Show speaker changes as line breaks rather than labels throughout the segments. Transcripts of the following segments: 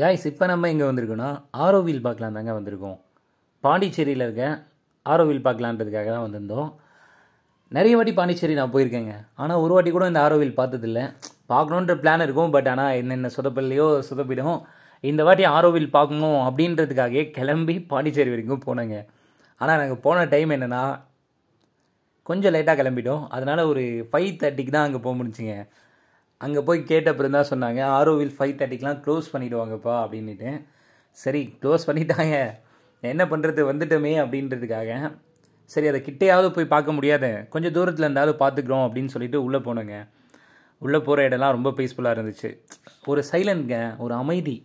guys இப்போ நம்ம எங்கே வந்திருக்கோன்னா ஆரோவில் பார்க்கலாம் தாங்க வந்திருக்கோம் பாண்டிச்சேரியில் இருக்க ஆரோவில் பார்க்கலான்றதுக்காக தான் வந்திருந்தோம் நிறைய வாட்டி பாண்டிச்சேரி நான் போயிருக்கேங்க ஆனால் ஒரு வாட்டி கூட இந்த ஆரோவில் பார்த்ததில்ல பார்க்கணுன்ற பிளான் இருக்கும் பட் ஆனால் என்னென்ன சொதப்பில்லையோ சொதப்பிடும் இந்த வாட்டி ஆரோவில் பார்க்கணும் அப்படின்றதுக்காகவே கிளம்பி பாண்டிச்சேரி வரைக்கும் போனேங்க ஆனால் நாங்கள் போன டைம் என்னென்னா கொஞ்சம் லேட்டாக கிளம்பிட்டோம் அதனால் ஒரு ஃபைவ் தேர்ட்டிக்கு தான் அங்கே போக முடிஞ்சுங்க அங்கே போய் கேட்ட அப்புறம் தான் சொன்னாங்க ஆரோவில் ஃபைவ் தேர்ட்டிக்கெலாம் க்ளோஸ் பண்ணிவிடுவாங்கப்பா அப்படின்ட்டு சரி க்ளோஸ் பண்ணிட்டாங்க என்ன பண்ணுறது வந்துட்டோமே அப்படின்றதுக்காக சரி அதை கிட்டேயாவது போய் பார்க்க முடியாது கொஞ்சம் தூரத்தில் இருந்தாலும் பார்த்துக்குறோம் அப்படின்னு சொல்லிட்டு உள்ளே போனோங்க உள்ளே போகிற இடம்லாம் ரொம்ப பீஸ்ஃபுல்லாக இருந்துச்சு ஒரு சைலண்ட்ங்க ஒரு அமைதி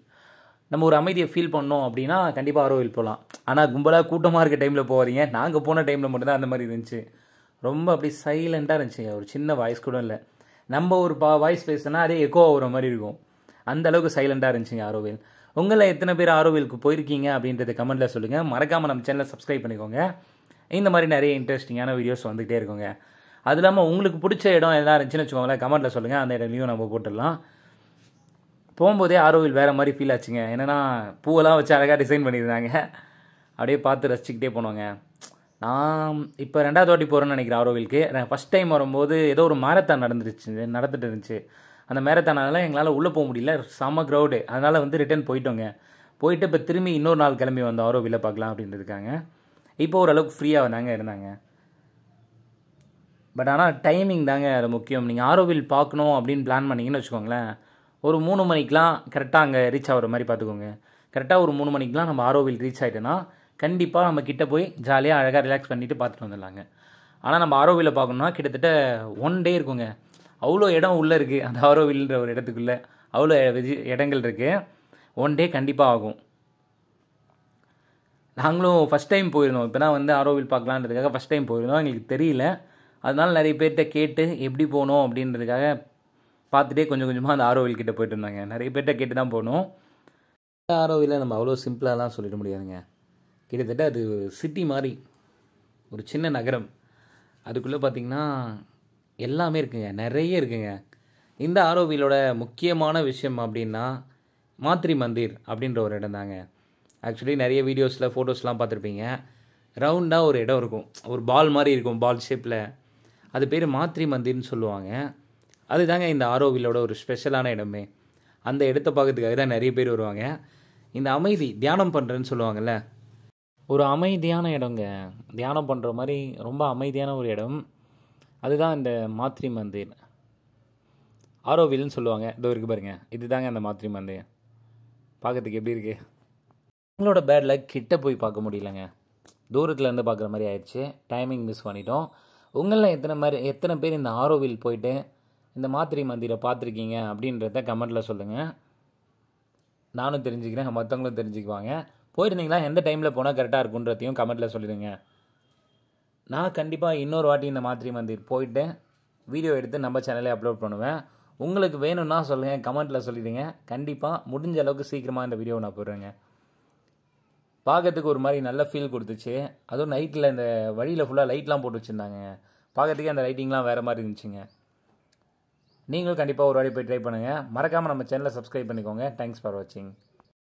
நம்ம ஒரு அமைதியை ஃபீல் பண்ணோம் அப்படின்னா கண்டிப்பாக ஆரோவில் போகலாம் ஆனால் கும்பலாக கூட்டமாக இருக்க டைமில் போகாதீங்க நாங்கள் போன டைமில் மட்டும்தான் அந்த மாதிரி இருந்துச்சு ரொம்ப அப்படி சைலண்ட்டாக இருந்துச்சு ஒரு சின்ன வாய்ஸ் கூட இல்லை நம்ம ஒரு பா வாய்ஸ் பேசுனா அதே எக்கோ ஆகிற மாதிரி இருக்கும் அந்த அளவுக்கு சைலண்டாக இருந்துச்சுங்க ஆரோவில் உங்களை எத்தனை பேர் ஆரோவிலுக்கு போயிருக்கீங்க அப்படின்றத கமெண்ட்டில் சொல்லுங்கள் மறக்காமல் நம்ம சேனலை சப்ஸ்கிரைப் பண்ணிக்கோங்க இந்த மாதிரி நிறைய இன்ட்ரெஸ்டிங்கான வீடியோஸ் வந்துகிட்டே இருக்குங்க அது இல்லாமல் உங்களுக்கு பிடிச்ச இடம் எதாவது இருந்துச்சுன்னு வச்சுக்கோங்களேன் கமெண்ட்டில் சொல்லுங்கள் அந்த இடம்லையும் நம்ம போட்டுடலாம் போகும்போதே ஆரோவில் வேறு மாதிரி ஃபீல் ஆச்சுங்க என்னென்னா பூவெல்லாம் வச்சு அழகாக டிசைன் பண்ணியிருந்தாங்க அப்படியே பார்த்து ரசிச்சுக்கிட்டே போனோங்க நான் இப்போ ரெண்டாவது வாட்டி போகிறேன்னு நினைக்கிறேன் ஆரோவிலுக்கு ஃபஸ்ட் டைம் வரும்போது ஏதோ ஒரு மேரத்தான் நடந்துருச்சு நடந்துட்டு இருந்துச்சு அந்த மேரத்தானால் எங்களால் உள்ளே போக முடியல செம க்ரௌடு அதனால் வந்து ரிட்டர்ன் போயிட்டோங்க போயிட்டு இப்போ திரும்பி இன்னொரு நாள் கிளம்பி வந்தோம் ஆரோவில் பார்க்கலாம் அப்படின்றதுக்காங்க இப்போ ஓரளவுக்கு ஃப்ரீயாக வந்தாங்க இருந்தாங்க பட் ஆனால் டைமிங் தாங்க அது முக்கியம் நீங்கள் ஆரோவில் பார்க்கணும் அப்படின்னு பிளான் பண்ணிங்கன்னு வச்சுக்கோங்களேன் ஒரு மூணு மணிக்கெலாம் கரெக்டாக அங்கே ரீச் ஆகிற மாதிரி பார்த்துக்கோங்க கரெக்டாக ஒரு மூணு மணிக்கெலாம் நம்ம ஆரோவில் ரீச் ஆகிட்டோன்னா கண்டிப்பாக நம்ம கிட்டே போய் ஜாலியாக அழகாக ரிலாக்ஸ் பண்ணிவிட்டு பார்த்துட்டு வந்துடலாங்க ஆனால் நம்ம ஆரோவியில் பார்க்கணுன்னா கிட்டத்தட்ட ஒன் டே இருக்குங்க அவ்வளோ இடம் உள்ளே இருக்குது அந்த ஆரோவில்ன்ற ஒரு இடத்துக்குள்ளே அவ்வளோ இடங்கள் இருக்குது ஒன் டே கண்டிப்பாக ஆகும் நாங்களும் ஃபஸ்ட் டைம் போயிருந்தோம் இப்போ தான் வந்து ஆரோவில் பார்க்கலான்றதுக்காக ஃபஸ்ட் டைம் போயிருந்தோம் எங்களுக்கு தெரியல அதனால் நிறைய பேர்கிட்ட கேட்டு எப்படி போகணும் அப்படின்றதுக்காக பார்த்துட்டே கொஞ்சம் கொஞ்சமாக அந்த ஆரோவில் கிட்டே போயிட்டு இருந்தாங்க நிறைய பேர்கிட்ட கேட்டு தான் போகணும் ஆரோவில் நம்ம அவ்வளோ சிம்பிளாலாம் சொல்லிட முடியாதுங்க கிட்டத்தட்ட அது சிட்டி மாதிரி ஒரு சின்ன நகரம் அதுக்குள்ளே பார்த்திங்கன்னா எல்லாமே இருக்குங்க நிறைய இருக்குங்க இந்த ஆரோவியலோட முக்கியமான விஷயம் அப்படின்னா மாத்ரி மந்திர் அப்படின்ற ஒரு இடம் தாங்க ஆக்சுவலி நிறைய வீடியோஸில் ஃபோட்டோஸ்லாம் பார்த்துருப்பீங்க ரவுண்டாக ஒரு இடம் இருக்கும் ஒரு பால் மாதிரி இருக்கும் பால் ஷேப்பில் அது பேர் மாத்ரி மந்திர்னு சொல்லுவாங்க அதுதாங்க இந்த ஆரோவியலோட ஒரு ஸ்பெஷலான இடமே அந்த இடத்த பார்க்கறதுக்காக தான் நிறைய பேர் வருவாங்க இந்த அமைதி தியானம் பண்ணுறேன்னு சொல்லுவாங்கள்ல ஒரு அமைதியான இடங்க தியானம் பண்ணுற மாதிரி ரொம்ப அமைதியான ஒரு இடம் அதுதான் இந்த மாத்ரி மந்திர் ஆரோவில்னு சொல்லுவாங்க இதோ இருக்குது பாருங்க இதுதாங்க அந்த மாத்ரி மந்திர் பார்க்கறதுக்கு எப்படி இருக்குது உங்களோட பேடில் கிட்ட போய் பார்க்க முடியலங்க தூரத்துலேருந்து பார்க்குற மாதிரி ஆயிடுச்சு டைமிங் மிஸ் பண்ணிட்டோம் உங்களில் எத்தனை மாதிரி எத்தனை பேர் இந்த ஆரோவில் போயிட்டு இந்த மாத்திரை மந்திரை பார்த்துருக்கீங்க அப்படின்றத கமெண்ட்டில் சொல்லுங்கள் நானும் தெரிஞ்சுக்கிறேன் மற்றவங்களும் தெரிஞ்சுக்குவாங்க போயிருந்தீங்களா எந்த டைமில் போனால் கரெக்டாக இருக்குன்றதையும் கமெண்ட்டில் சொல்லிடுங்க நான் கண்டிப்பாக இன்னொரு வாட்டி இந்த மாதிரி மந்திர் போயிட்டு வீடியோ எடுத்து நம்ம சேனலே அப்லோட் பண்ணுவேன் உங்களுக்கு வேணும்னா சொல்லுங்கள் கமெண்ட்டில் சொல்லிடுங்க கண்டிப்பாக முடிஞ்ச அளவுக்கு சீக்கிரமாக இந்த வீடியோ நான் போடுறேங்க பார்க்கறதுக்கு ஒரு மாதிரி நல்ல ஃபீல் கொடுத்துச்சு அதுவும் நைட்டில் இந்த வழியில் ஃபுல்லாக லைட்லாம் போட்டு வச்சுருந்தாங்க பார்க்கறதுக்கே அந்த லைட்டிங்லாம் வேறு மாதிரி இருந்துச்சுங்க நீங்களும் கண்டிப்பாக ஒரு வாட்டி போய் ட்ரை பண்ணுங்கள் மறக்காமல் நம்ம சேனலை சப்ஸ்கிரைப் பண்ணிக்கோங்க தேங்க்ஸ் ஃபார் வாட்சிங்